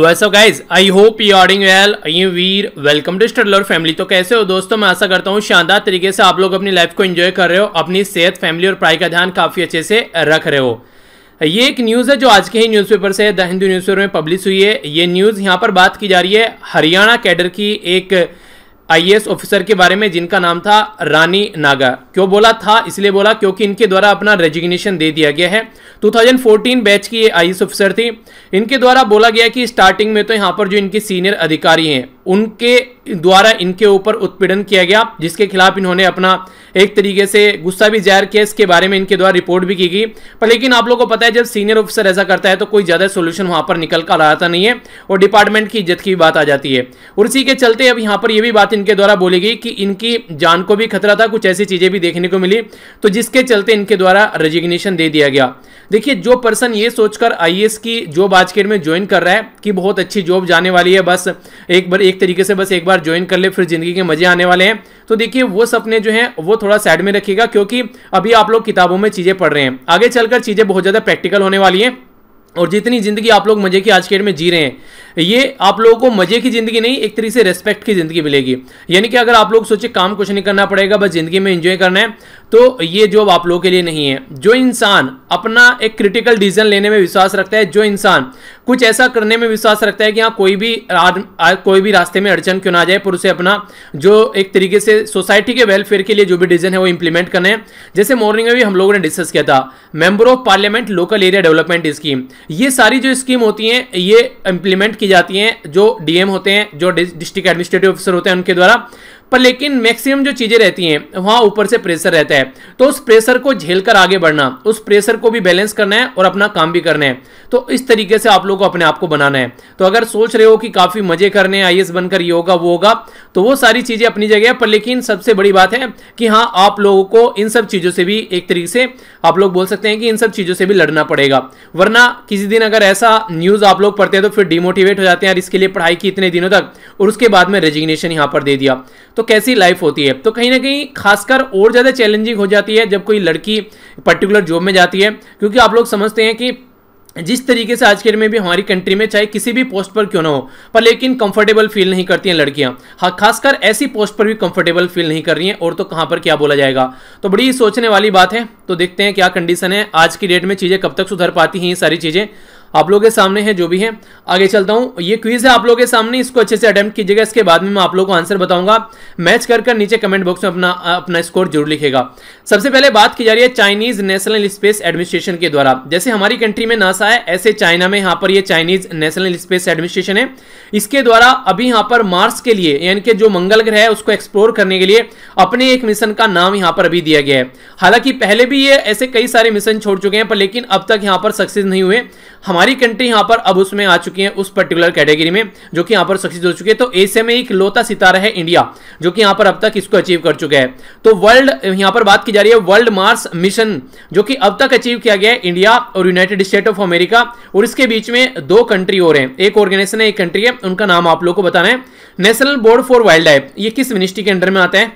vaso guys I hope you आरिंग well I we're welcome to स्टडलर family तो कैसे हो दोस्तों मैं आशा करता हूँ शानदार तरीके से आप लोग अपनी लाइफ को एंजॉय कर रहे हो अपनी सेहत फैमिली और पढ़ाई का ध्यान काफ़ी अच्छे से रख रहे हो ये एक न्यूज़ है जो आज के ही न्यूज़पेपर से द हिंदू न्यूज़पेपर में पब्लिश हुई है ये न्यूज़ यहाँ पर बात की जा रही है हरियाणा कैडर की एक आईएएस ऑफिसर के बारे में जिनका नाम था रानी नागा क्यों बोला था इसलिए बोला क्योंकि इनके द्वारा अपना रेजिग्नेशन दे दिया गया है 2014 बैच की ये आईएएस ऑफिसर थी इनके द्वारा बोला गया कि स्टार्टिंग में तो यहाँ पर जो इनके सीनियर अधिकारी हैं उनके द्वारा इनके ऊपर उत्पीड़न किया गया जिसके खिलाफ इन्होंने अपना एक तरीके से गुस्सा भी जाहिर किया इसके बारे में इनके द्वारा रिपोर्ट भी की गई पर लेकिन आप लोगों को पता है जब सीनियर ऑफिसर ऐसा करता है तो कोई ज़्यादा सोल्यूशन वहां पर निकल कर आता नहीं है और डिपार्टमेंट की इज्जत की बात आ जाती है और इसी के चलते अब यहाँ पर यह भी बात इनके द्वारा बोली गई कि इनकी जान को भी खतरा था कुछ ऐसी चीज़ें भी देखने को मिली तो जिसके चलते इनके द्वारा रेजिग्नेशन दे दिया गया देखिए जो पर्सन ये सोचकर आई की जॉब आज में ज्वाइन कर रहा है कि बहुत अच्छी जॉब जाने वाली है बस एक बार एक तरीके से बस एक बार ज्वाइन कर ले फिर जिंदगी के मजे आने वाले हैं तो देखिए वो सपने जो हैं वो थोड़ा साइड में रखिएगा क्योंकि अभी आप लोग किताबों में चीज़ें पढ़ रहे हैं आगे चलकर चीज़ें बहुत ज़्यादा प्रैक्टिकल होने वाली हैं और जितनी ज़िंदगी आप लोग मज़े की आज के डेट में जी रहे हैं ये आप लोगों को मज़े की ज़िंदगी नहीं एक तरीके से रेस्पेक्ट की ज़िंदगी मिलेगी यानी कि अगर आप लोग सोचे काम कुछ नहीं करना पड़ेगा बस ज़िंदगी में एंजॉय करना है तो ये जॉब आप लोगों के लिए नहीं है जो इंसान अपना एक क्रिटिकल डिसीजन लेने में विश्वास रखता है जो इंसान कुछ ऐसा करने में विश्वास रखता है कि हाँ कोई भी कोई भी रास्ते में अड़चन क्यों ना जाए पर उसे अपना जो एक तरीके से सोसाइटी के वेलफेयर के लिए जो भी डिसीजन है वो इंप्लीमेंट करना है जैसे मॉर्निंग में भी हम लोगों ने डिस्कस किया था member of parliament local area development scheme ये सारी जो स्कीम होती हैं ये इंप्लीमेंट की जाती हैं जो डीएम होते हैं जो डिस्ट्रिक्ट एडमिनिस्ट्रेटिव ऑफिसर होते हैं उनके द्वारा पर लेकिन मैक्सिमम जो चीज़ें रहती हैं वहां ऊपर से प्रेशर रहता है तो उस प्रेशर को झेलकर आगे बढ़ना उस प्रेशर को भी बैलेंस करना है और अपना काम भी करना है तो इस तरीके से आप लोग को अपने आप को बनाना है तो अगर सोच रहे हो कि काफ़ी मज़े करने आई एस बनकर ये होगा वो होगा तो वो सारी चीज़ें अपनी जगह है पर लेकिन सबसे बड़ी बात है कि हाँ आप लोगों को इन सब चीज़ों से भी एक तरीके से आप लोग बोल सकते हैं कि इन सब चीज़ों से भी लड़ना पड़ेगा वरना किसी दिन अगर ऐसा न्यूज़ आप लोग पढ़ते हैं तो फिर डिमोटिवेट हो जाते हैं यार इसके लिए पढ़ाई की इतने दिनों तक और उसके बाद में रेजिग्नेशन यहां पर दे दिया तो तो कैसी लाइफ होती है तो कहीं ना कहीं खासकर और ज़्यादा चैलेंजिंग हो जाती है जब कोई लड़की पर्टिकुलर जॉब में जाती है क्योंकि आप लोग समझते हैं कि जिस तरीके से आज के में भी हमारी कंट्री में चाहे किसी भी पोस्ट पर क्यों ना हो पर लेकिन कंफर्टेबल फील नहीं करती हैं लड़कियां हाँ खासकर ऐसी पोस्ट पर भी कंफर्टेबल फील नहीं कर रही हैं और तो कहां पर क्या बोला जाएगा तो बड़ी सोचने वाली बात है तो देखते हैं क्या कंडीशन है आज की डेट में चीज़ें कब तक सुधर पाती हैं ये सारी चीज़ें आप लोगों के सामने है जो भी है आगे चलता हूं ये क्विज है आप लोगों के सामने इसको अच्छे से अटेम्प्ट कीजिएगा इसके बाद में मैं आप लोगों को आंसर बताऊंगा मैच कर कर नीचे कमेंट बॉक्स में अपना अपना स्कोर जरूर लिखेगा सबसे पहले बात की जा रही है चाइनीज नेशनल स्पेस एडमिनिस्ट्रेशन के द्वारा जैसे हमारी कंट्री में नासा है ऐसे चाइना में यहाँ पर यह चाइनीज नेशनल स्पेस एडमिनिस्ट्रेशन है इसके द्वारा अभी यहाँ पर मार्स के लिए यानी कि जो मंगल ग्रह है उसको एक्सप्लोर करने के लिए अपने एक मिशन का नाम यहाँ पर अभी दिया गया है हालांकि पहले भी ये ऐसे कई सारे मिशन छोड़ चुके हैं पर लेकिन अब तक यहाँ पर सक्सेस नहीं हुए हमारे हमारी कंट्री यहां पर अब उसमें आ चुकी है उस पर्टिकुलर कैटेगरी में जो कि यहां पर सक्सेस हो चुकी है तो एशिया में एक लोता सितारा है इंडिया जो कि यहां पर अब तक इसको अचीव कर चुका है तो वर्ल्ड यहां पर बात की जा रही है वर्ल्ड मार्स मिशन जो कि अब तक अचीव किया गया है इंडिया और यूनाइटेड स्टेट ऑफ अमेरिका और इसके बीच में दो कंट्री और हैं एक ऑर्गेनाइजेशन है एक कंट्री है उनका नाम आप लोग को बताना है national board for wildlife ये किस मिनिस्ट्री के अंडर में आता है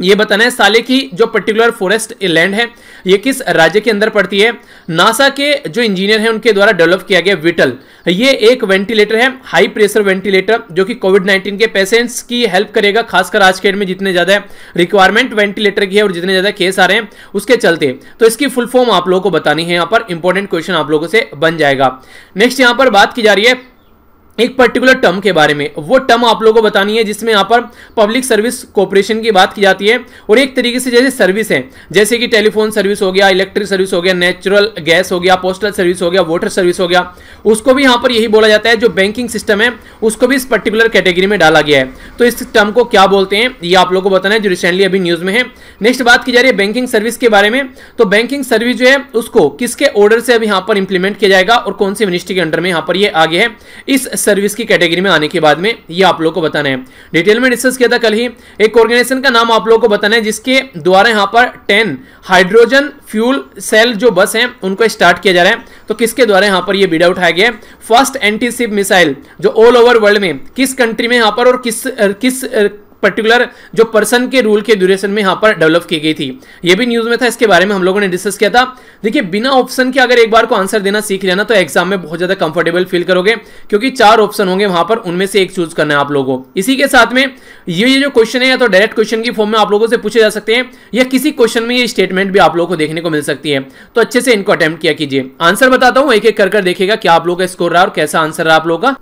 ये बताना है साले की जो पर्टिकुलर फॉरेस्ट लैंड है ये किस राज्य के अंदर पड़ती है नासा के जो इंजीनियर हैं उनके द्वारा डेवलप किया गया विटल ये एक वेंटिलेटर है हाई प्रेशर वेंटिलेटर जो कि कोविड 19 के पेशेंट्स की हेल्प करेगा खासकर आज के डेट में जितने ज़्यादा रिक्वायरमेंट वेंटिलेटर की है और जितने ज़्यादा केस आ रहे हैं उसके चलते तो इसकी फुल फॉर्म आप लोगों को बतानी है यहाँ पर इंपॉर्टेंट क्वेश्चन आप लोगों से बन जाएगा नेक्स्ट यहाँ पर बात की जा रही है एक पर्टिकुलर टर्म के बारे में वो टर्म आप लोगों को बतानी है जिसमें यहाँ पर पब्लिक सर्विस कॉपरेशन की बात की जाती है और एक तरीके से जैसे सर्विस है जैसे कि टेलीफोन सर्विस हो गया इलेक्ट्रिक सर्विस हो गया नेचुरल गैस हो गया पोस्टल सर्विस हो गया वाटर सर्विस हो गया उसको भी यहाँ पर यही बोला जाता है जो बैंकिंग सिस्टम है उसको भी इस पर्टिकुलर कैटेगरी में डाला गया है तो इस टर्म को क्या बोलते हैं ये आप लोग को बताना है जो रिसेंटली अभी न्यूज़ में है नेक्स्ट बात की जा रही है बैंकिंग सर्विस के बारे में तो बैंकिंग सर्विस जो है उसको किसके ऑर्डर से अभी यहाँ पर इंप्लीमेंट किया जाएगा और कौन सी मिनिस्ट्री के अंडर में यहाँ पर ये आगे है इस सर्विस की कैटेगरी में आने के बाद में ये आप लोग को बताना है डिटेल में डिस्कस किया था कल ही एक ऑर्गेनाइजेशन का नाम आप लोग को बताना है जिसके द्वारा यहाँ पर टेन हाइड्रोजन फ्यूल सेल जो बस हैं उनको स्टार्ट किया जा रहा है तो किसके द्वारा यहाँ पर ये बीडा उठाया गया फर्स्ट एंटीसिप मिसाइल जो ऑल ओवर वर्ल्ड में किस कंट्री में यहाँ पर और किस किस पर्टिकुलर जो पर्सन के रूल के ड्यूरेशन में यहां पर डेवलप की गई थी ये भी न्यूज में था इसके बारे में हम लोगों ने डिस्कस किया था देखिए बिना ऑप्शन के अगर एक बार को आंसर देना सीख लेना तो एग्जाम में बहुत ज्यादा कंफर्टेबल फील करोगे क्योंकि चार ऑप्शन होंगे वहां पर उनमें से एक चूज करना है आप लोगों को इसी के साथ में ये ये जो क्वेश्चन है या तो डायरेक्ट क्वेश्चन की फॉर्म में आप लोगों से पूछे जा सकते हैं या किसी क्वेश्चन में ये स्टेटमेंट भी आप लोगों को देखने को मिल सकती है तो अच्छे से इनको अटेम्प्ट किया कीजिए आंसर बताता हूँ एक एक कर देखेगा क्या आप लोगों का स्कोर रहा और कैसा आंसर रहा आप लोगों का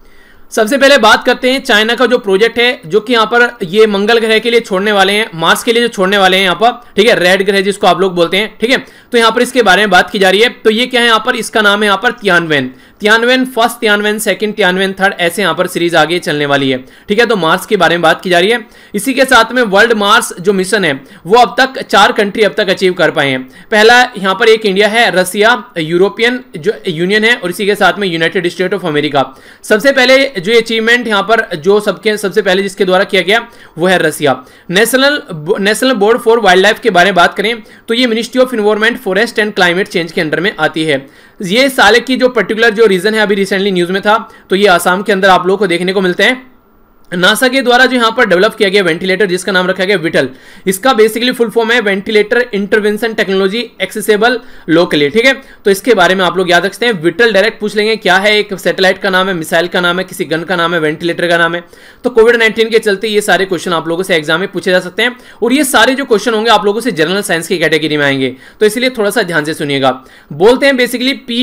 सबसे पहले बात करते हैं चाइना का जो प्रोजेक्ट है जो कि यहाँ पर ये मंगल ग्रह के लिए छोड़ने वाले हैं मार्स के लिए जो छोड़ने वाले हैं यहाँ पर ठीक है रेड ग्रह जिसको आप लोग बोलते हैं ठीक है तो यहाँ पर इसके बारे में बात की जा रही है तो ये क्या है यहाँ पर इसका नाम है यहाँ पर Tianwen Tianwen first Tianwen second Tianwen third ऐसे यहाँ पर सीरीज आगे चलने वाली है ठीक है तो मार्स के बारे में बात की जा रही है इसी के साथ में वर्ल्ड मार्स जो मिशन है वो अब तक चार कंट्री अब तक अचीव कर पाए हैं पहला यहाँ पर एक इंडिया है रसिया यूरोपियन जो यूनियन है और इसी के साथ में यूनाइटेड स्टेट ऑफ अमेरिका सबसे पहले जो अचीवमेंट यहाँ पर जो सबके सबसे पहले जिसके द्वारा किया गया वो है Russia national national board for wildlife के बारे में बात करें तो ये ministry of environment forest and climate change के अंडर में आती है ये साले की जो पर्टिकुलर जो रीजन है अभी रिसेंटली न्यूज में था तो ये आसाम के अंदर आप लोगों को देखने को मिलते हैं नासा के द्वारा जो यहाँ पर डेवलप किया गया वेंटिलेटर जिसका नाम रखा गया विटल इसका बेसिकली फुल फॉर्म है ventilator intervention technology accessible locally ठीक है तो इसके बारे में आप लोग याद रखते हैं विटल डायरेक्ट पूछ लेंगे क्या है एक सैटेलाइट का नाम है मिसाइल का नाम है किसी गन का नाम है वेंटिलेटर का नाम है तो कोविड नाइन्टीन के चलते ये सारे क्वेश्चन आप लोगों से एग्जाम में पूछे जा सकते हैं और ये सारे जो क्वेश्चन होंगे आप लोगों से जनरल साइंस की कैटेगरी में आएंगे तो इसलिए थोड़ा सा ध्यान से सुनिएगा बोलते हैं बेसिकली पी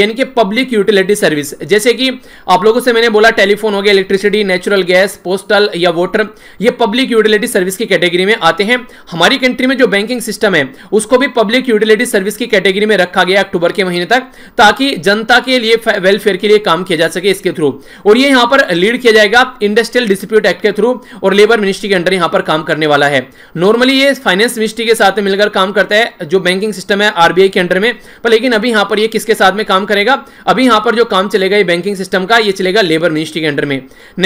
यानी कि पब्लिक यूटिलिटी सर्विस जैसे कि आप लोगों से मैंने बोला टेलीफोन हो गया इलेक्ट्रिसिटी नेचुरल गैस पोस्टल या वोटर ये पब्लिक यूटिलिटी सर्विस की कैटेगरी में आते हैं हमारी कंट्री में जो बैंकिंग सिस्टम है उसको भी पब्लिक यूटिलिटी सर्विस की कैटेगरी में रखा गया अक्टूबर के महीने तक ताकि जनता के लिए वेलफेयर के लिए काम किया जा सके इसके थ्रू और ये यहाँ पर लीड किया जाएगा इंडस्ट्रियल डिस्प्यूट एक्ट के थ्रू और लेबर मिनिस्ट्री के अंडर यहाँ पर काम करने वाला है नॉर्मली ये फाइनेंस मिनिस्ट्री के साथ मिलकर काम करता है जो बैंकिंग सिस्टम है आरबीआई के अंडर में पर लेकिन अभी यहाँ पर ये किसके साथ में काम करेगा अभी यहाँ पर जो काम चलेगा ये बैंकिंग सिस्टम का ये चलेगा लेबर मिनिस्ट्री के अंडर में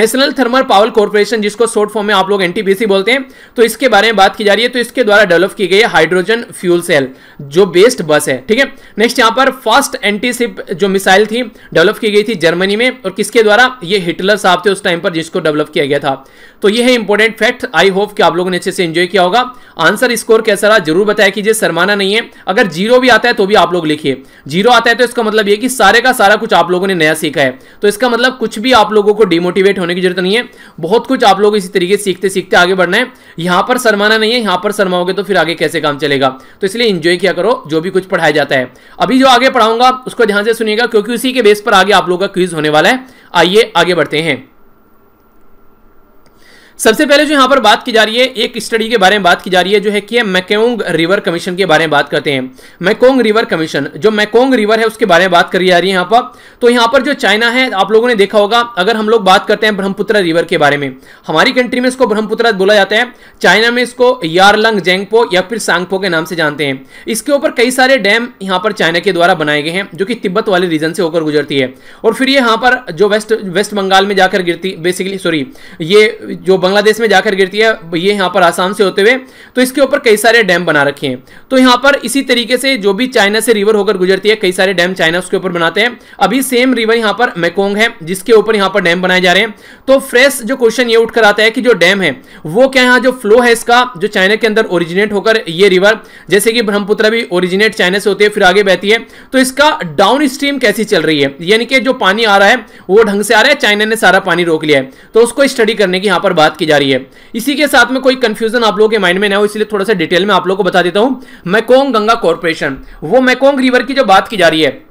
national thermal farmer power corporation जिसको शॉर्ट फॉर्म में आप लोग एनटीपीसी बोलते हैं तो इसके बारे में बात की जा रही है तो इसके द्वारा डेवलप की गई हाइड्रोजन फ्यूल सेल जो बेस्ड बस है ठीक है नेक्स्ट यहां पर फर्स्ट एंटीसिप जो मिसाइल थी डेवलप की गई थी जर्मनी में और किसके द्वारा ये हिटलर साहब थे उस टाइम पर जिसको डेवलप किया गया था तो यह है इंपॉर्टेंट फैक्ट आई होप कि आप लोगों ने अच्छे से एंजॉय किया होगा आंसर स्कोर कैसा रहा जरूर बताया कीजिए सरमाना नहीं है अगर जीरो भी आता है तो भी आप लोग लिखिए जीरो आता है तो इसका मतलब यह कि सारे का सारा कुछ आप लोगों ने नया सीखा है तो इसका मतलब कुछ भी आप लोगों को डिमोटिवेट होने की जरूरत नहीं है बहुत कुछ आप लोग इसी तरीके सीखते सीखते आगे बढ़ना है यहां पर शर्माना नहीं है यहां पर शर्माओगे तो फिर आगे कैसे काम चलेगा तो इसलिए इंजॉय किया करो जो भी कुछ पढ़ाया जाता है अभी जो आगे पढ़ाऊंगा उसको ध्यान से सुनिएगा क्योंकि उसी के बेस पर आगे आप लोगों का क्विज होने वाला है आइए आगे बढ़ते हैं सबसे पहले जो यहां पर बात की जा रही है एक स्टडी के बारे में बात की जा रही है जो है कि मैकोंग रिवर कमीशन के बारे में बात करते हैं मैकोंग रिवर कमीशन जो मैकोंग रिवर है उसके बारे में बात करी जा रही है यहां पर तो यहां पर जो चाइना है आप लोगों ने देखा होगा अगर हम लोग बात करते हैं ब्रह्मपुत्र रिवर के बारे में हमारी कंट्री में इसको ब्रह्मपुत्र बोला जाता है चाइना में इसको यारलंग जेंगपो या फिर सांगपो के नाम से जानते हैं इसके ऊपर कई सारे डैम यहाँ पर चाइना के द्वारा बनाए गए हैं जो कि तिब्बत वाले रीजन से होकर गुजरती है और फिर ये यहां पर जो वेस्ट वेस्ट बंगाल में जाकर गिरती बेसिकली सॉरी ये जो बांग्लादेश में जाकर गिरती है ये यहाँ पर आसाम से होते हुए तो इसके ऊपर कई सारे डैम बना रखे हैं तो यहाँ पर इसी तरीके से जो भी चाइना से रिवर होकर गुजरती है कई सारे डैम चाइना उसके ऊपर बनाते हैं अभी सेम रिवर यहाँ पर मैकोंग है जिसके ऊपर यहाँ पर डैम बनाए जा रहे हैं तो फ्रेश जो क्वेश्चन ये उठकर आता है कि जो डैम है वो क्या यहाँ जो फ्लो है इसका जो चाइना के अंदर ओरिजिनेट होकर ये रिवर जैसे कि ब्रह्मपुत्र भी ओरिजिनेट चाइना से होती है फिर आगे बहती है तो इसका डाउन स्ट्रीम कैसी चल रही है यानी कि जो पानी आ रहा है वो ढंग से आ रहा है चाइना ने सारा पानी रोक लिया है तो उसको स्टडी करने की यहाँ पर बात बात की जा रही है इसी के साथ में कोई कंफ्यूजन आप लोगों के माइंड में ना हो इसलिए थोड़ा सा डिटेल में आप लोगों को बता देता हूं मैकोंग गंगा कॉरपोरेशन वो मैकोंग रिवर की जो बात की जा रही है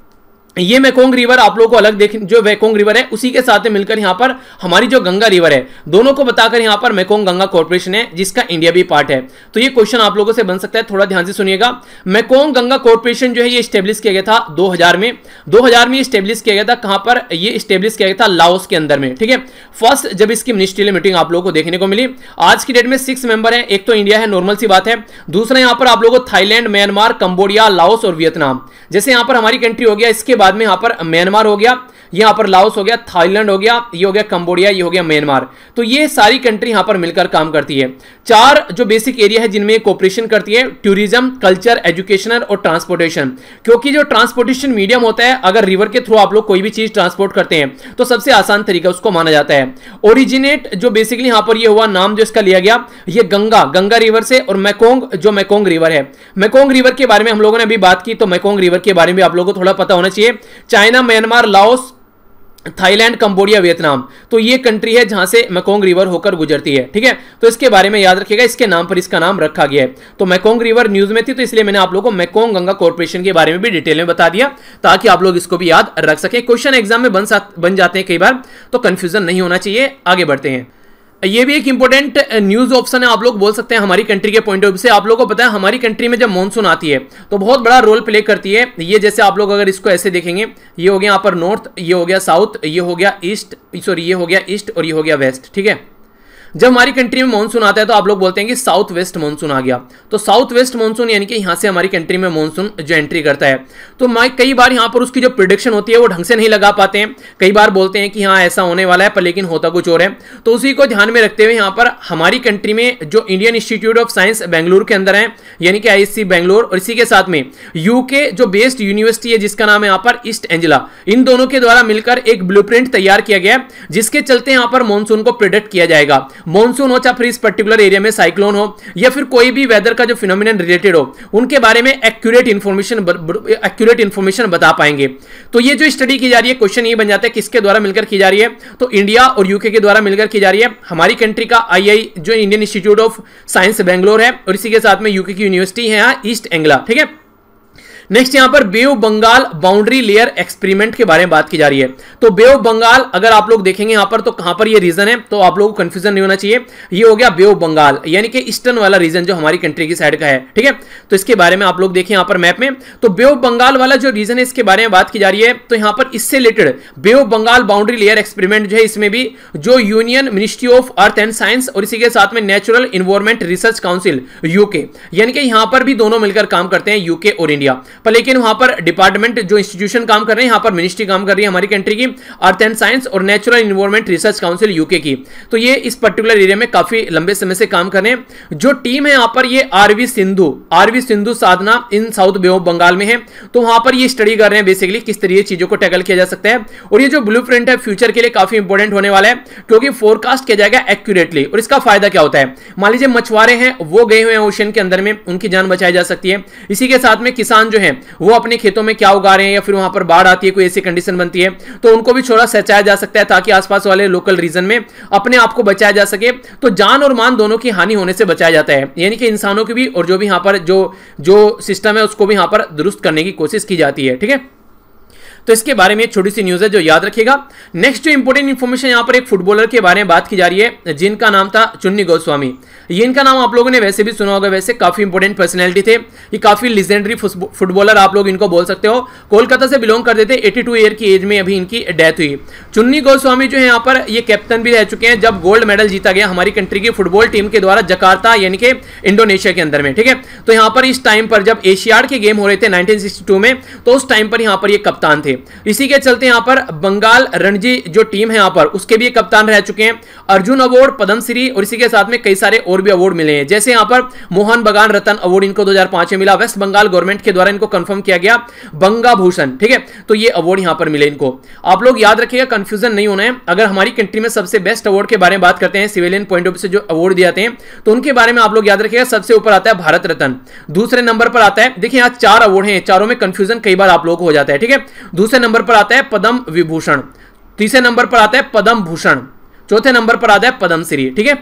ये मैकोंग रिवर आप लोगों को अलग देख जो वैकोंग रिवर है उसी के साथ मिलकर यहाँ पर हमारी जो गंगा रिवर है दोनों को बताकर यहाँ पर मैकोंग गंगा कॉर्पोरेशन है जिसका इंडिया भी पार्ट है तो ये क्वेश्चन आप लोगों से बन सकता है थोड़ा ध्यान से सुनिएगा मैकोंग गंगा कॉर्पोरेशन जो है ये स्टेब्लिश किया गया था दो में दो में स्टेब्लिश किया गया था कहाँ पर ये स्टेब्लिश किया गया था लाओस के अंदर में ठीक है फर्स्ट जब इसकी मिनिस्ट्रियल मीटिंग आप लोगों को देखने को मिली आज की डेट में सिक्स मेंबर है एक तो इंडिया है नॉर्मल सी बात है दूसरा यहाँ पर आप लोगों को थाईलैंड म्यांमार कंबोडिया लाओस और वियतनाम जैसे यहाँ पर हमारी कंट्री हो गया इसके बाद में यहां पर म्यांमार हो गया यहां पर लाओस हो गया थाईलैंड हो गया ये हो गया कंबोडिया ये हो गया म्यांमार तो ये सारी कंट्री यहां पर मिलकर काम करती है चार जो बेसिक एरिया है जिनमें कोऑपरेशन करती है टूरिज्म कल्चर एजुकेशनल और ट्रांसपोर्टेशन क्योंकि जो ट्रांसपोर्टेशन मीडियम होता है अगर रिवर के थ्रू आप लोग कोई भी चीज ट्रांसपोर्ट करते हैं तो सबसे आसान तरीका उसको माना जाता है ओरिजिनेट जो बेसिकली यहां पर यह हुआ नाम जो इसका लिया गया ये गंगा गंगा रिवर से और मैकोंग जो मैकोंग रिवर है मैकोंग रिवर के बारे में हम लोगों ने अभी बात की तो मैकोंग रिवर के बारे में आप लोगों को थोड़ा पता होना चाहिए China Myanmar Laos Thailand Cambodia Vietnam तो ये कंट्री है जहां से मैकोंग रिवर होकर गुजरती है ठीक है तो इसके बारे में याद रखिएगा इसके नाम पर इसका नाम रखा गया है तो मैकोंग रिवर न्यूज में थी तो इसलिए मैंने आप लोगों को मैकोंग गंगा कॉर्पोरेशन के बारे में भी डिटेल में बता दिया ताकि आप लोग इसको भी याद रख सके क्वेश्चन एग्जाम में बन बन जाते हैं कई बार तो कंफ्यूजन नहीं होना चाहिए आगे बढ़ते हैं ये भी एक इंपॉर्टेंट न्यूज ऑप्शन है आप लोग बोल सकते हैं हमारी कंट्री के पॉइंट ऑफ व्यू से आप लोगों को पता है हमारी कंट्री में जब मानसून आती है तो बहुत बड़ा रोल प्ले करती है ये जैसे आप लोग अगर इसको ऐसे देखेंगे ये हो गया यहां पर नॉर्थ ये हो गया साउथ ये हो गया ईस्ट सॉरी ये हो गया ईस्ट और ये हो गया वेस्ट ठीक है जब हमारी कंट्री में मानसून आता है तो आप लोग बोलते हैं कि साउथ वेस्ट मानसून आ गया तो साउथ वेस्ट मानसून यानी कि यहाँ से हमारी कंट्री में मानसून जो एंट्री करता है तो माइक कई बार यहाँ पर उसकी जो प्रिडिक्शन होती है वो ढंग से नहीं लगा पाते हैं कई बार बोलते हैं कि हाँ ऐसा होने वाला है पर लेकिन होता कुछ और है तो उसी को ध्यान में रखते हुए यहाँ पर हमारी कंट्री में जो Indian Institute of Science Bengaluru के अंदर है यानी कि आई बेंगलुरु और इसी के साथ में यूके जो बेस्ड यूनिवर्सिटी है जिसका नाम है यहाँ पर ईस्ट एंजिला इन दोनों के द्वारा मिलकर एक ब्लू तैयार किया गया जिसके चलते यहाँ पर मानसून को प्रिडिक्ट किया जाएगा मॉनसून हो चाहे फिर इस पर्टिकुलर एरिया में साइक्लोन हो या फिर कोई भी वेदर का जो फिनोमिन रिलेटेड हो उनके बारे में एक्यूरेट इन्फॉर्मेशन एक्यूरेट इन्फॉर्मेशन बता पाएंगे तो ये जो स्टडी की जा रही है क्वेश्चन ये बन जाता है किसके द्वारा मिलकर की जा रही है तो इंडिया और यूके के द्वारा मिलकर की जा रही है हमारी कंट्री का आई जो Indian Institute of Science Bangalore है और इसी के साथ में यूके की यूनिवर्सिटी है ईस्ट एंग्ला ठीक है नेक्स्ट यहां पर bay Bengal boundary layer experiment के बारे में बात की जा रही है तो बे ऑफ बंगाल अगर आप लोग देखेंगे यहां पर तो कहां पर ये रीजन है तो आप लोगों को कंफ्यूजन नहीं होना चाहिए ये हो गया बे ऑफ बंगाल यानी कि ईस्टर्न वाला रीजन जो हमारी कंट्री की साइड का है ठीक है तो इसके बारे में आप लोग देखें यहां पर मैप में तो बे ऑफ बंगाल वाला जो रीजन है इसके बारे में बात की जा रही है तो यहां पर इससे related bay of Bengal boundary layer experiment जो है इसमें भी जो union ministry of earth and science और इसी के साथ में natural environment research council UK यानी कि यहां पर भी दोनों मिलकर काम करते हैं यूके और इंडिया पर लेकिन वहां पर डिपार्टमेंट जो इंस्टीट्यूशन काम कर रहे हैं यहां पर मिनिस्ट्री काम कर रही है हमारी कंट्री की अर्थ एंड साइंस और natural environment research council UK की तो ये इस पर्टिकुलर एरिया में काफी लंबे समय से काम कर रहे हैं जो टीम है यहां पर ये RV Sindhu RV Sindhu Sadhana in south Bengal में है तो वहां पर ये स्टडी कर रहे हैं बेसिकली किस तरीके चीजों को टैकल किया जा सकता है और ये जो ब्लू है फ्यूचर के लिए काफी इंपॉर्टेंट होने वाला है क्योंकि फोरकास्ट किया जाएगा एक्यूरेटली और इसका फायदा क्या होता है मान लीजिए मछुआरे हैं वो गए हुए हैं ओशन के अंदर में उनकी जान बचाई जा सकती है इसी के साथ में किसान जो है हैं वो अपने खेतों में क्या उगा रहे हैं या फिर वहां पर बाढ़ आती है कोई ऐसी कंडीशन बनती है तो उनको भी छोड़ा सचाया जा सकता है ताकि आसपास वाले लोकल रीजन में अपने आप को बचाया जा सके तो जान और मान दोनों की हानि होने से बचाया जाता है यानी कि इंसानों की भी और जो भी यहां पर जो जो सिस्टम है उसको भी यहां पर दुरुस्त करने की कोशिश की जाती है ठीक है तो इसके बारे में एक छोटी सी न्यूज़ है जो याद रखिएगा नेक्स्ट जो इंपॉर्टेंट इन्फॉर्मेशन यहाँ पर एक फुटबॉलर के बारे में बात की जा रही है जिनका नाम था चुन्नी गोस्वामी ये इनका नाम आप लोगों ने वैसे भी सुना होगा वैसे काफ़ी इंपोर्टेंट पर्सनैलिटी थे ये काफ़ी लिजेंडरी फुटबॉलर आप लोग इनको बोल सकते हो कोलकाता से बिलोंग करते थे एटी ईयर की एज में अभी इनकी डेथ हुई चुन्नी गोस्वामी जो है यहाँ पर ये कैप्टन भी रह चुके हैं जब गोल्ड मेडल जीता गया हमारी कंट्री की फुटबॉल टीम के द्वारा जकार्ता यानी कि इंडोनेशिया के अंदर में ठीक है तो यहाँ पर इस टाइम पर जब एशियाड के गेम हो रहे थे 1962 में तो उस टाइम पर यहाँ पर ये कप्तान थे होगी इसी के चलते यहां पर बंगाल रणजी जो टीम है यहां पर उसके भी कप्तान रह चुके हैं अर्जुन अवार्ड पद्मश्री और इसी के साथ में कई सारे और भी अवार्ड मिले हैं जैसे यहां पर मोहन बगान रतन अवार्ड इनको 2005 में मिला वेस्ट बंगाल गवर्नमेंट के द्वारा इनको कंफर्म किया गया बंगा भूषण ठीक है तो ये अवार्ड यहां पर मिले इनको आप लोग याद रखिएगा कंफ्यूजन नहीं होना है अगर हमारी कंट्री में सबसे बेस्ट अवार्ड के बारे में बात करते हैं सिविलियन पॉइंट ऑफ से जो अवार्ड दिए जाते हैं तो उनके बारे में आप लोग याद रखिएगा सबसे ऊपर आता है भारत रत्न दूसरे नंबर पर आता है देखिए यहां चार अवार्ड हैं चारों में कंफ्यूजन कई बार आप लोग को हो जाता है ठीक है दूसरे नंबर पर आता है पदम विभूषण तीसरे नंबर पर आता है पदम भूषण चौथे नंबर पर आता है पदम श्री ठीक है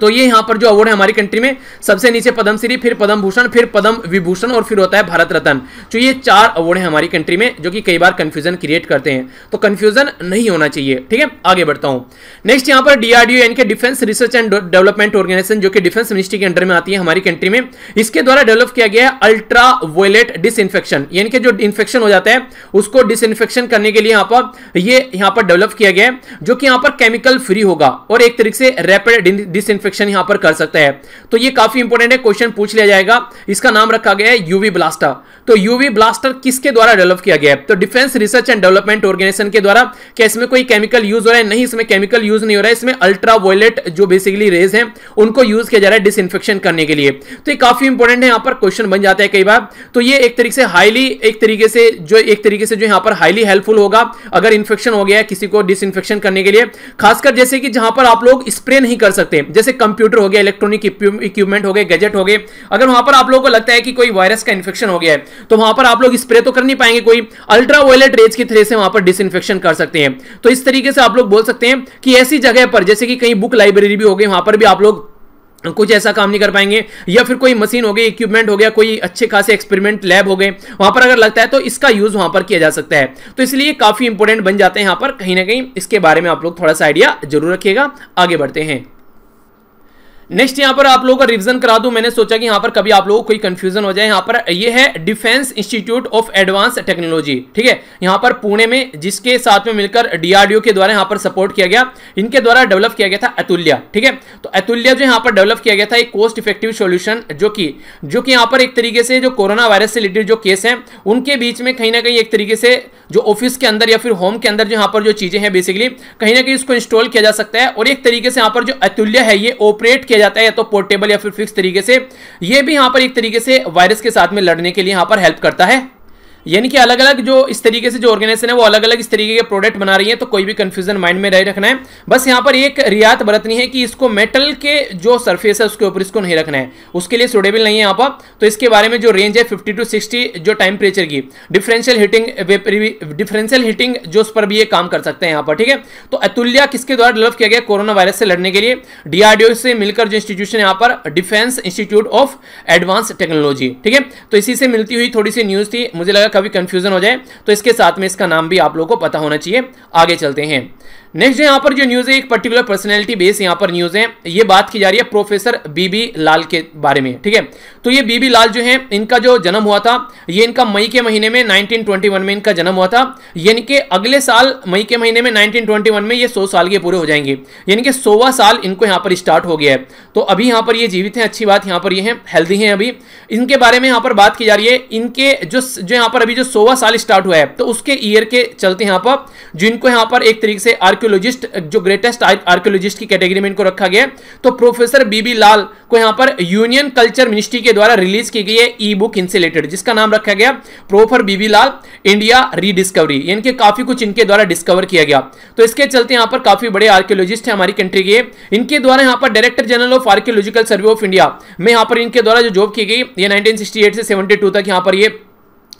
तो ये यहाँ पर जो अवार्ड है हमारी कंट्री में सबसे नीचे पद्म श्री फिर पद्म भूषण फिर पद्म विभूषण और फिर होता है भारत रत्न तो ये चार अवार्ड है हमारी कंट्री में जो कि कई बार कंफ्यूजन क्रिएट करते हैं तो कंफ्यूजन नहीं होना चाहिए ठीक है आगे बढ़ता हूं नेक्स्ट यहां पर डीआरडीओ एन के defence research and development organisation जो कि डिफेंस मिनिस्ट्री के अंडर में आती है हमारी कंट्री में इसके द्वारा डेवलप किया गया है अल्ट्रा वोलेट डिस इन्फेक्शन यानी कि जो इन्फेक्शन हो जाता है उसको डिस इन्फेक्शन करने के लिए यहां पर यह यहां पर डेवलप किया गया है जो कि यहां पर केमिकल फ्री होगा और एक तरीके से रैपिड डिस डिसइंफेक्शन यहां पर कर सकते हैं तो ये काफ़ी इंपॉर्टेंट है क्वेश्चन पूछ लिया जाएगा इसका नाम रखा गया है यूवी ब्लास्टर तो यूवी ब्लास्टर किसके द्वारा डेवलप किया गया है तो defence research and development organisation के द्वारा क्या इसमें कोई केमिकल यूज हो रहा है नहीं इसमें केमिकल यूज नहीं हो रहा है इसमें अल्ट्रा वायलेट जो बेसिकली रेज है उनको यूज किया जा रहा है डिसइंफेक्शन करने के लिए तो ये काफ़ी इंपॉर्टेंट है यहां पर क्वेश्चन बन जाता है कई बार तो ये एक तरीके से हाईली एक तरीके से जो एक तरीके से जो यहां पर हाईली हेल्पफुल होगा अगर इन्फेक्शन हो गया है किसी को डिसइंफेक्शन करने के लिए खासकर जैसे कि जहां पर आप लोग स्प्रे नहीं कर सकते जैसे कंप्यूटर हो गया इलेक्ट्रॉनिक इक्विपमेंट हो गए गैजेट हो गए अगर वहां पर आप लोगों को लगता है कि कोई वायरस का इन्फेक्शन हो गया है तो वहां पर आप लोग स्प्रे तो कर नहीं पाएंगे कोई अल्ट्रा वायलेट रेज की थ्रे से वहां पर डिसइन्फेक्शन कर सकते हैं तो इस तरीके से आप लोग बोल सकते हैं कि ऐसी जगह पर जैसे कि कहीं बुक लाइब्रेरी भी हो गई वहां पर भी आप लोग कुछ ऐसा काम नहीं कर पाएंगे या फिर कोई मशीन हो गई इक्विपमेंट हो गया कोई अच्छे खासे एक्सपेरिमेंट लैब हो गए वहां पर अगर लगता है तो इसका यूज वहां पर किया जा सकता है तो इसलिए काफी इंपोर्टेंट बन जाते हैं यहां पर कहीं ना कहीं इसके बारे में आप लोग थोड़ा सा आइडिया जरूर रखिएगा आगे बढ़ते हैं नेक्स्ट यहाँ पर आप लोगों का रिवीजन करा दूं मैंने सोचा कि यहाँ पर कभी आप लोगों को कोई कंफ्यूजन हो जाए यहाँ पर ये यह है defence institute of advance technology ठीक है यहाँ पर पुणे में जिसके साथ में मिलकर डीआरडीओ के द्वारा यहाँ पर सपोर्ट किया गया इनके द्वारा डेवलप किया गया था अतुल्य ठीक है तो अतुल्या जो यहाँ पर डेवलप किया गया था एक कॉस्ट इफेक्टिव सोल्यूशन जो कि जो कि यहाँ पर एक तरीके से जो कोरोना वायरस से रिलेटेड जो केस है उनके बीच में कहीं ना कहीं एक तरीके से जो ऑफिस के अंदर या फिर होम के अंदर जो यहाँ पर जो चीज़ें हैं बेसिकली कहीं ना कहीं इसको इंस्टॉल किया जा सकता है और एक तरीके से यहाँ पर जो अतुल्य है ये ऑपरेट किया जाता है या तो पोर्टेबल या फिर फिक्स तरीके से ये भी यहाँ पर एक तरीके से वायरस के साथ में लड़ने के लिए यहाँ पर हेल्प करता है यानी कि अलग अलग जो इस तरीके से जो ऑर्गेनाइजेशन है वो अलग अलग इस तरीके के प्रोडक्ट बना रही है तो कोई भी कंफ्यूजन माइंड में नहीं रखना है बस यहाँ पर एक रियात बरतनी है कि इसको मेटल के जो सरफेस है उसके ऊपर इसको नहीं रखना है उसके लिए सुटेबल नहीं है यहाँ पर तो इसके बारे में जो रेंज है फिफ्टी टू सिक्सटी जो टेम्परेचर की डिफरेंशियल हीटिंग डिफरेंशियल हीटिंग जो उस पर भी ये काम कर सकते हैं यहाँ पर ठीक है तो अतुल्या किसके द्वारा डेवलप किया गया कोरोना वायरस से लड़ने के लिए डीआरडीओ से मिलकर जो इंस्टीट्यूशन यहाँ पर defence institute of advance technology ठीक है तो इसी से मिलती हुई थोड़ी सी न्यूज़ थी मुझे लगा कभी कंफ्यूजन हो जाए तो इसके साथ में इसका नाम भी आप लोग को पता होना चाहिए आगे चलते हैं नेक्स्ट यहाँ पर जो न्यूज है एक पर्टिकुलर पर्सनैलिटी बेस यहाँ पर न्यूज है ये बात की जा रही है प्रोफेसर बीबी लाल के बारे में ठीक है तो ये बीबी लाल जो है इनका जो जन्म हुआ था ये इनका मई के महीने में 1921 में इनका जन्म हुआ था यानी कि अगले साल मई के महीने में 1921 में ये 100 साल के पूरे हो जाएंगे यानी कि सोवा साल इनको यहाँ पर स्टार्ट हो गया है तो अभी यहाँ पर ये जीवित हैं अच्छी बात यहाँ पर ये हैं हेल्दी हैं अभी इनके बारे में यहाँ पर बात की जा रही है इनके जो जो यहाँ पर अभी जो सोवा साल स्टार्ट हुआ है तो उसके ईयर के चलते यहाँ पर जिनको यहाँ पर एक तरीके से आर्क आर्कियोलॉजिस्ट जो ग्रेटेस्ट आर्कियोलॉजिस्ट की कैटेगरी में इनको रखा गया तो प्रोफेसर बीबी लाल को यहां पर यूनियन कल्चर मिनिस्ट्री के द्वारा रिलीज की गई है ई बुक इनसे रिलेटेड जिसका नाम रखा गया प्रोफेसर बीबी लाल इंडिया रीडिस्कवरी इनके काफी कुछ इनके द्वारा डिस्कवर किया गया तो इसके चलते यहां पर काफी बड़े आर्कियोलॉजिस्ट है हमारी कंट्री के इनके द्वारा यहां पर director general of archaeological survey of India में यहां पर इनके द्वारा जो जॉब की गई ये नाइनटीन से सेवेंटी तक यहां पर ये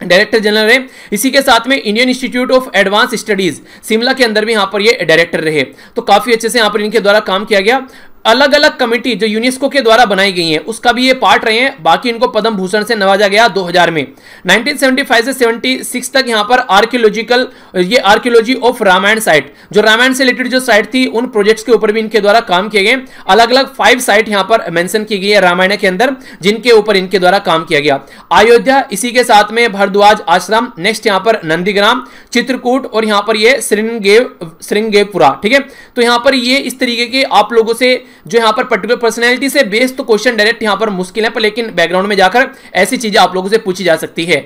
डायरेक्टर जनरल रहे इसी के साथ में Indian Institute of Advance Studies Shimla के अंदर भी यहां पर ये डायरेक्टर रहे तो काफ़ी अच्छे से यहां पर इनके द्वारा काम किया गया अलग अलग कमेटी जो यूनेस्को के द्वारा बनाई गई है उसका भी ये पार्ट रहे हैं बाकी इनको पद्म भूषण से नवाजा गया 2000 में 1975 से 76 तक यहां पर आर्कियोलॉजिकल ये आर्कियोलॉजी ऑफ रामायण साइट जो रामायण से रिलेटेड जो साइट थी उन प्रोजेक्ट्स के ऊपर भी इनके द्वारा काम किए गए अलग अलग फाइव साइट यहां पर मैंशन की गई है रामायण के अंदर जिनके ऊपर इनके द्वारा काम किया गया अयोध्या इसी के साथ में भरद्वाज आश्रम नेक्स्ट यहां पर नंदीग्राम चित्रकूट और यहां पर ये श्रृंगेव श्रृंगेवपुरा ठीक है तो यहां पर ये इस तरीके के आप लोगों से जो यहाँ पर पर्टिकुलर पर्सनैलिटी से बेस्ड तो क्वेश्चन डायरेक्ट यहाँ पर मुश्किल है पर लेकिन बैकग्राउंड में जाकर ऐसी चीज़ें आप लोगों से पूछी जा सकती है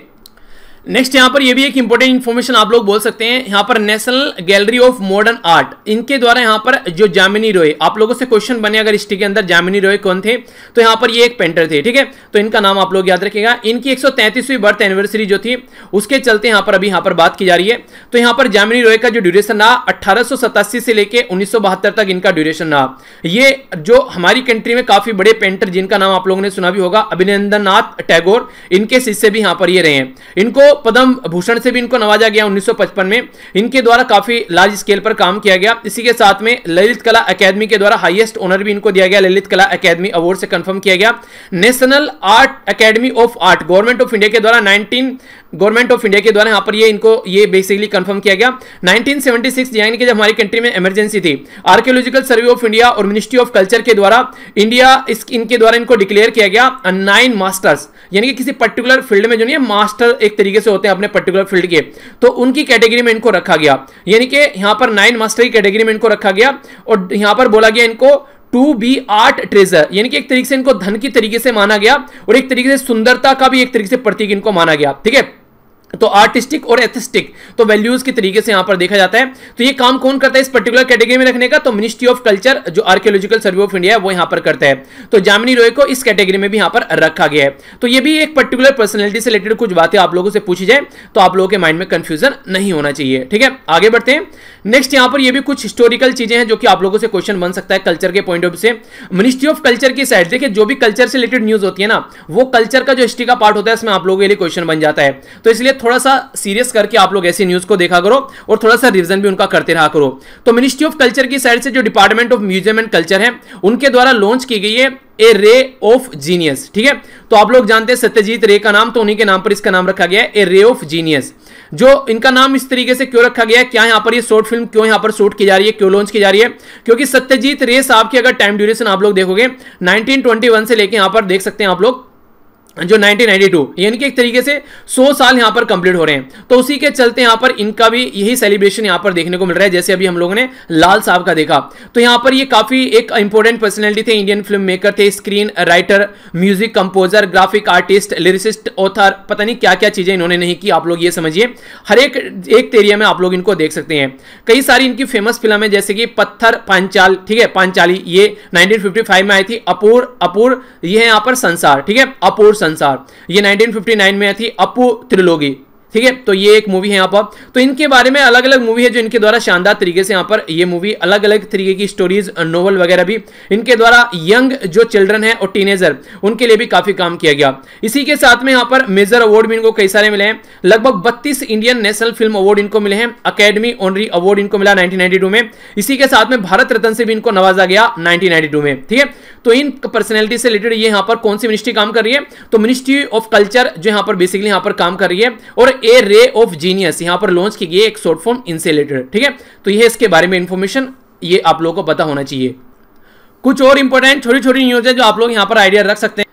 नेक्स्ट यहाँ पर ये भी एक इंपॉर्टेंट इन्फॉर्मेशन आप लोग बोल सकते हैं यहाँ पर national gallery of modern art इनके द्वारा यहाँ पर जो जामिनी रोय आप लोगों से क्वेश्चन बने अगर हिस्ट्री के अंदर जामिनी रोय कौन थे तो यहाँ पर ये एक पेंटर थे ठीक है तो इनका नाम आप लोग याद रखेगा इनकी एक बर्थ एनिवर्सरी जो थी उसके चलते यहाँ पर अभी यहाँ पर बात की जा रही है तो यहाँ पर जामिनी रोय का जो ड्यूरेशन रहा अट्ठारह से लेकर उन्नीस तक इनका ड्यूरेशन रहा ये जो हमारी कंट्री में काफी बड़े पेंटर जिनका नाम आप लोगों ने सुना भी होगा अभिनंदन नाथ टैगोर इनके शिष्य भी यहाँ पर ये रहे हैं इनको पद्म भूषण से भी इनको नवाजा गया 1955 में इनके द्वारा काफी लार्ज स्केल पर काम किया गया इसी के साथ में ललित कला अकेदमी के द्वारा हाईएस्ट ऑनर भी इनको दिया गया ललित कला अकेदमी अवार्ड से कंफर्म किया गया national art academy of art government of India के द्वारा नाइनटीन गवर्नमेंट ऑफ इंडिया के द्वारा यहाँ पर ये इनको ये बेसिकली कंफर्म किया गया 1976 यानी कि जब हमारी कंट्री में इमरजेंसी थी आर्कियोलॉजिकल सर्वे ऑफ इंडिया और मिनिस्ट्री ऑफ कल्चर के द्वारा इंडिया इस इनके द्वारा इनको डिक्लेयर किया गया नाइन मास्टर्स यानी कि किसी पर्टिकुलर फील्ड में जो नहीं है मास्टर एक तरीके तरीके से होते हैं अपने पर्टिकुलर फील्ड के तो उनकी कैटेगरी में इनको रखा गया यानी कि यहां पर नाइन मास्टर की कैटेगरी में इनको रखा गया और यहां पर बोला गया इनको टू बी आर्ट ट्रेजर यानी कि एक तरीके से इनको धन की तरीके से माना गया और एक तरीके से सुंदरता का भी एक तरीके से प्रतीक इनको माना गया ठीक है तो आर्टिस्टिक और एथिस्टिक तो वैल्यूज के तरीके से यहां पर देखा जाता है तो ये काम कौन करता है इस पर्टिकुलर कैटेगरी में रखने का तो मिनिस्ट्री ऑफ कल्चर जो आर्कियोलॉजिकल सर्वे ऑफ इंडिया है वो यहां पर करता है तो जामिनी रॉय को इस कैटेगरी में भी यहां पर रखा गया है तो ये भी एक पर्टिकुलर पर्सनैलिटी से रिलेटेड कुछ बातें आप लोगों से पूछी जाए तो आप लोगों के माइंड में कंफ्यूजन नहीं होना चाहिए ठीक है आगे बढ़ते हैं नेक्स्ट यहां पर यह भी कुछ हिस्टोरिकल चीजें हैं जो कि आप लोगों से क्वेश्चन बन सकता है कल्चर के पॉइंट ऑफ व्यू से मिनिस्ट्री ऑफ कल्चर की साइड देखिए जो भी कल्चर से रिलेटेड न्यूज होती है ना वो कल्चर का जो हिस्ट्री का पार्ट होता है इसमें आप लोगों के लिए क्वेश्चन बन जाता है तो इसलिए थोड़ा सा सीरियस करके आप लोग ऐसी न्यूज़ को देखा करो और थोड़ा सा रिविजन भी उनका करते रहा करो तो मिनिस्ट्री ऑफ कल्चर की साइड से जो department of museum and culture है उनके द्वारा लॉन्च की गई है ए रे ऑफ जीनियस ठीक है तो आप लोग जानते हैं सत्यजीत रे का नाम तो उन्हीं के नाम पर इसका नाम रखा गया है ए रे ऑफ जीनियस जो इनका नाम इस तरीके से क्यों रखा गया है क्या यहां पर ये शॉर्ट फिल्म क्यों यहां पर शूट की जा रही है क्यों लॉन्च की जा रही है क्योंकि सत्यजीत रे साहब की अगर टाइम ड्यूरेशन आप लोग देखोगे 1921 से लेकर यहां पर देख सकते हैं आप लोग जो 1992 यानी कि एक तरीके से 100 साल यहां पर कंप्लीट हो रहे हैं तो उसी के चलते यहां पर इनका भी यही सेलिब्रेशन यहां पर देखने को मिल रहा है जैसे अभी हम लोगों ने लाल साहब का देखा तो यहां पर ये काफ़ी एक इंपॉर्टेंट पर्सनैलिटी थे इंडियन फिल्म मेकर थे screen writer music composer graphic artist lyricist author पता नहीं क्या क्या चीज़ें इन्होंने नहीं की आप लोग ये समझिए हर एक एक एरिया में आप लोग इनको देख सकते हैं कई सारी इनकी फेमस फिल्म है जैसे कि पत्थर पांचाल ठीक है पांचाली ये नाइनटीन में आई थी अपूर अपूर ये है यहां पर संसार ठीक है अपूर संसार ये 1959 में आई थी अपू त्रिलोगी ठीक है तो ये एक मूवी है यहाँ पर तो इनके बारे में अलग अलग मूवी है जो इनके द्वारा शानदार तरीके से यहाँ पर ये मूवी अलग अलग तरीके की स्टोरीज नोवल वगैरह भी इनके द्वारा यंग जो चिल्ड्रन है और टीनेजर उनके लिए भी काफी काम किया गया इसी के साथ में यहाँ पर मेजर अवार्ड भी इनको कई सारे मिले हैं लगभग बत्तीस इंडियन नेशनल फिल्म अवार्ड इनको मिले हैं अकेडमी ऑनरी अवार्ड इनको मिला नाइनटीन में इसी के साथ में भारत रत्न से भी इनको नवाजा गया नाइनटीन में ठीक है तो इन पर्सनैलिटी से रिलेटेड ये यहाँ पर कौन सी मिनिस्ट्री काम कर रही है तो मिनिस्ट्री ऑफ कल्चर जो यहाँ पर बेसिकली यहाँ पर काम कर रही है और ए रे ऑफ जीनियस यहां पर लॉन्च की गई एक शॉर्ट फॉर्म इंसेलेटर ठीक है तो यह इसके बारे में इंफॉर्मेशन ये आप लोगों को पता होना चाहिए कुछ और इंपॉर्टेंट छोटी छोटी न्यूज है जो आप लोग यहां पर आइडिया रख सकते हैं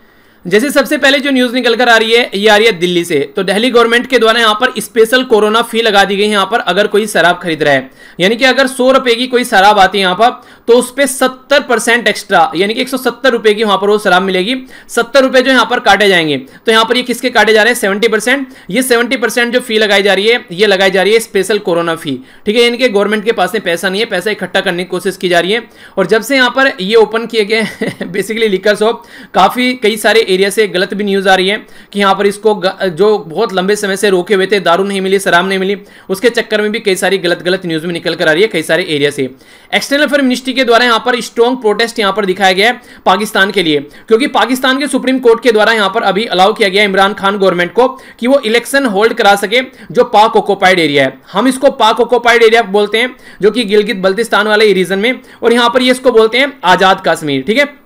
जैसे सबसे पहले जो न्यूज निकल कर आ रही है ये आ रही है दिल्ली से तो दिल्ली गवर्नमेंट के द्वारा यहाँ पर स्पेशल कोरोना फी लगा दी गई यहाँ पर अगर कोई शराब खरीद रहा है यानी कि अगर सौ रुपए की कोई शराब आती है यहाँ पर तो उस पर सत्तर परसेंट एक्स्ट्रा यानी कि एक सौ सत्तर रुपए की वहां पर वो शराब मिलेगी सत्तर रुपए जो यहाँ पर काटे जाएंगे तो यहाँ पर ये किसके काटे जा रहे हैं सेवेंटी परसेंट ये सेवेंटी परसेंट जो फी लगाई जा रही है ये लगाई जा रही है स्पेशल कोरोना फी ठीक है यानी कि गवर्नमेंट के पास में पैसा नहीं है पैसा इकट्ठा करने की कोशिश की जा रही है और जब से यहाँ पर ये ओपन किए गए बेसिकली लिकर शॉप काफी कई सारे एरिया से गलत भी न्यूज़ आ रही है कि यहाँ पर इसको जो बहुत लंबे समय से रोके हुए थे दारू नहीं मिली शराब नहीं मिली उसके चक्कर में भी कई सारी गलत गलत न्यूज़ में निकल कर आ रही है कई सारे एरिया से एक्सटर्नल अफेयर मिनिस्ट्री के द्वारा यहाँ पर स्ट्रॉन्ग प्रोटेस्ट यहाँ पर दिखाया गया है पाकिस्तान के लिए क्योंकि पाकिस्तान के सुप्रीम कोर्ट के द्वारा यहाँ पर अभी अलाउ किया गया इमरान खान गवर्नमेंट को कि वो इलेक्शन होल्ड करा सके जो पाक ओकोपाइड एरिया है हम इसको पाक ओकोपाइड एरिया बोलते हैं जो कि गिलगित बल्तिस्तान वाले रीजन में और यहाँ पर ये इसको बोलते हैं आज़ाद कश्मीर ठीक है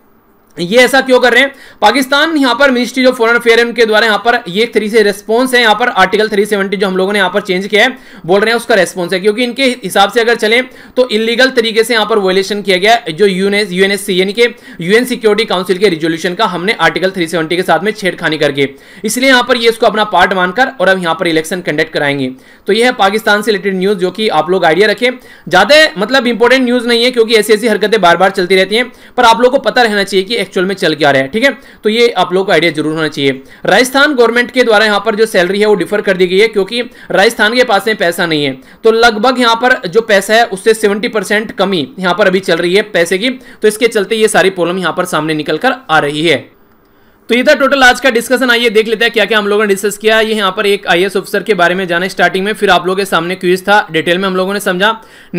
ये ऐसा क्यों कर रहे हैं पाकिस्तान यहां पर मिनिस्ट्री ऑफ फॉरन अफेयर उनके द्वारा यहां पर ये थ्री से रेस्पॉन्स है यहां पर आर्टिकल 370 जो हम लोगों ने यहां पर चेंज किया है बोल रहे हैं उसका रेस्पॉन्स है क्योंकि इनके हिसाब से अगर चलें तो इलीगल तरीके से यहां पर वोलेशन किया गया जो यूएनएस यूएनएससी यानी कि यूएन सिक्योरिटी काउंसिल के रिजोल्यूशन का हमने आर्टिकल थ्री के साथ में छेड़खानी करके इसलिए यहां पर ये इसको अपना पार्ट मानकर और अब यहां पर इलेक्शन कंडक्ट कराएंगे तो ये है पाकिस्तान से रिलेटेड न्यूज़ जो कि आप लोग आइडिया रखें ज़्यादा मतलब इंपॉर्टेंट न्यूज़ नहीं है क्योंकि ऐसी ऐसी हरकतें बार बार चलती रहती हैं पर आप लोग को पता रहना चाहिए कि एक्चुअल में चल क्या रहा है ठीक है तो ये आप लोग को आइडिया जरूर होना चाहिए राजस्थान गवर्नमेंट के द्वारा यहाँ पर जो सैलरी है वो डिफर कर दी गई है क्योंकि राजस्थान के पास में पैसा नहीं है तो लगभग यहाँ पर जो पैसा है उससे सेवेंटी कमी यहाँ पर अभी चल रही है पैसे की तो इसके चलते ये सारी प्रॉब्लम यहाँ पर सामने निकल कर आ रही है तो ये था टोटल आज का डिस्कशन आइए देख लेते हैं क्या क्या हम लोगों ने डिस्कस किया ये यहाँ पर एक आई ऑफिसर के बारे में जाने स्टार्टिंग में फिर आप लोगों के सामने क्यूज था डिटेल में हम लोगों ने समझा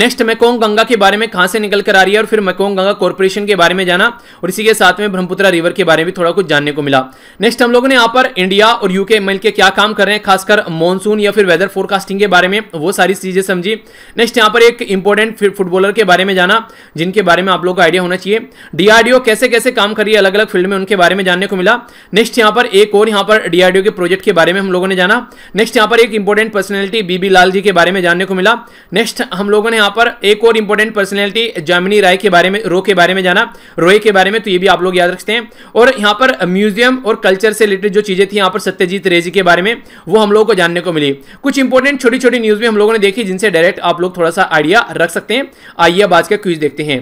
नेक्स्ट मैकोंग गंगा के बारे में कहां से निकल कर आ रही है और फिर मैकोंग गंगा कॉर्पोरेशन के बारे में जाना और इसी के साथ में ब्रह्मपुत्रा रिवर के बारे में थोड़ा कुछ जानने को मिला नेक्स्ट हम लोगों ने यहाँ पर इंडिया और यूके मिल के क्या काम कर रहे हैं खासकर मानसून या फिर वेदर फोरकास्टिंग के बारे में वो सारी चीज़ें समझी नेक्स्ट यहाँ पर एक इंपॉर्टेंट फुटबॉलर के बारे में जाना जिनके बारे में आप लोग को आइडिया होना चाहिए डीआरडीओ कैसे कैसे काम कर रही है अलग अलग फील्ड में उनके बारे में जानने को मिला नेक्स्ट यहां पर एक और यहां पर डीआरडीओ के प्रोजेक्ट के बारे में हम लोगों ने जाना नेक्स्ट यहां पर एक इंपॉर्टेंट पर्सनैलिटी बीबी लाल जी के बारे में जानने को मिला नेक्स्ट हम लोगों ने यहां पर एक और इंपॉर्टेंट पर्सनैलिटी जामिनी राय के बारे में रो के बारे में जाना रोए के बारे में तो ये भी आप लोग याद रखते हैं और यहां पर म्यूजियम और कल्चर से रिलेटेड जो चीज़ें थी यहां पर सत्यजीत रे जी के बारे में वो हम लोगों को जानने को मिली कुछ इंपॉर्टेंट छोटी छोटी न्यूज़ भी हम लोगों ने देखी जिनसे डायरेक्ट आप लोग थोड़ा सा आइडिया रख सकते हैं आइए अब आज का क्विज देखते हैं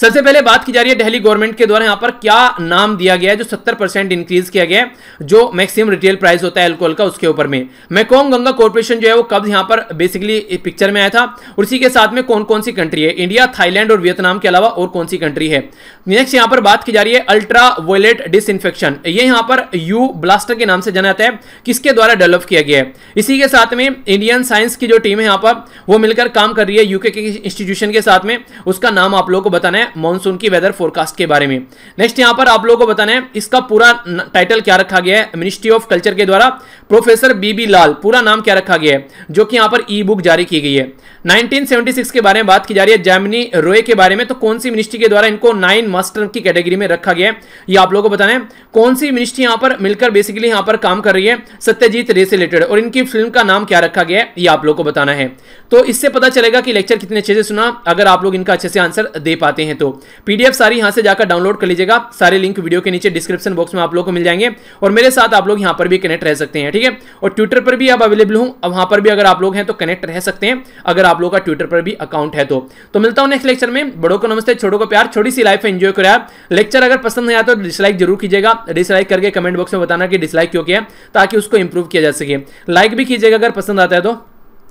सबसे पहले बात की जा रही है दिल्ली गवर्नमेंट के द्वारा यहां पर क्या नाम दिया गया है जो 70 परसेंट इंक्रीज किया गया है जो मैक्सिमम रिटेल प्राइस होता है एल्कोहल का उसके ऊपर में मैकोंग गंगा कॉर्पोरेशन जो है वो कब यहां पर बेसिकली पिक्चर में आया था और इसी के साथ में कौन कौन सी कंट्री है इंडिया थाईलैंड और वियतनाम के अलावा और कौन सी कंट्री है नेक्स्ट यहां पर बात की जा रही है अल्ट्रा वोलेट डिस ये यहां पर यू ब्लास्टर के नाम से जाना जाता है किसके द्वारा डेवलप किया गया है इसी के साथ में इंडियन साइंस की जो टीम है यहाँ पर वो मिलकर काम कर रही है यूके के इंस्टीट्यूशन के साथ में उसका नाम आप लोगों को बताना है है मानसून की वेदर फोरकास्ट के बारे में नेक्स्ट यहाँ पर आप लोगों को बताना है इसका पूरा टाइटल क्या रखा गया है मिनिस्ट्री ऑफ कल्चर के द्वारा प्रोफेसर बीबी लाल पूरा नाम क्या रखा गया है जो कि यहाँ पर ई बुक जारी की गई है 1976 के बारे में बात की जा रही है जैमिनी रोए के बारे में तो कौन सी मिनिस्ट्री के द्वारा इनको नाइन मास्टर की कैटेगरी में रखा गया है ये आप लोगों को बताना है कौन सी मिनिस्ट्री यहाँ पर मिलकर बेसिकली यहाँ पर काम कर रही है सत्यजीत रे से रिलेटेड और इनकी फिल्म का नाम क्या रखा गया है ये आप लोगों को बताना है तो इससे पता चलेगा कि लेक्चर कितने अच्छे से सुना अगर आप लोग इनका अच्छे से आंसर दे पाते हैं हैं तो पीडीएफ सारी यहां से जाकर डाउनलोड कर लीजिएगा सारे लिंक वीडियो के नीचे डिस्क्रिप्शन बॉक्स में आप लोगों को मिल जाएंगे और मेरे साथ आप लोग यहां पर भी कनेक्ट रह सकते हैं ठीक है और ट्विटर पर भी आप अवेलेबल हूं अब वहां पर भी अगर आप लोग हैं तो कनेक्ट रह सकते हैं अगर आप लोग का ट्विटर पर भी अकाउंट है तो, तो मिलता हूं नेक्स्ट लेक्चर में बड़ों को नमस्ते छोटों को प्यार छोटी सी लाइफ एंजॉय कराया लेक्चर अगर पसंद नहीं आया तो डिसलाइक जरूर कीजिएगा डिसलाइक करके कमेंट बॉक्स में बताना कि डिसलाइक क्यों किया ताकि उसको इंप्रूव किया जा सके लाइक भी कीजिएगा अगर पसंद आता है तो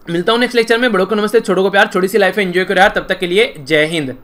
मिलता हूं नेक्स्ट लेक्चर में बड़ों को नमस्ते छोटों को प्यार छोटी सी लाइफ एंजॉय करो यार तब तक के लिए जय हिंद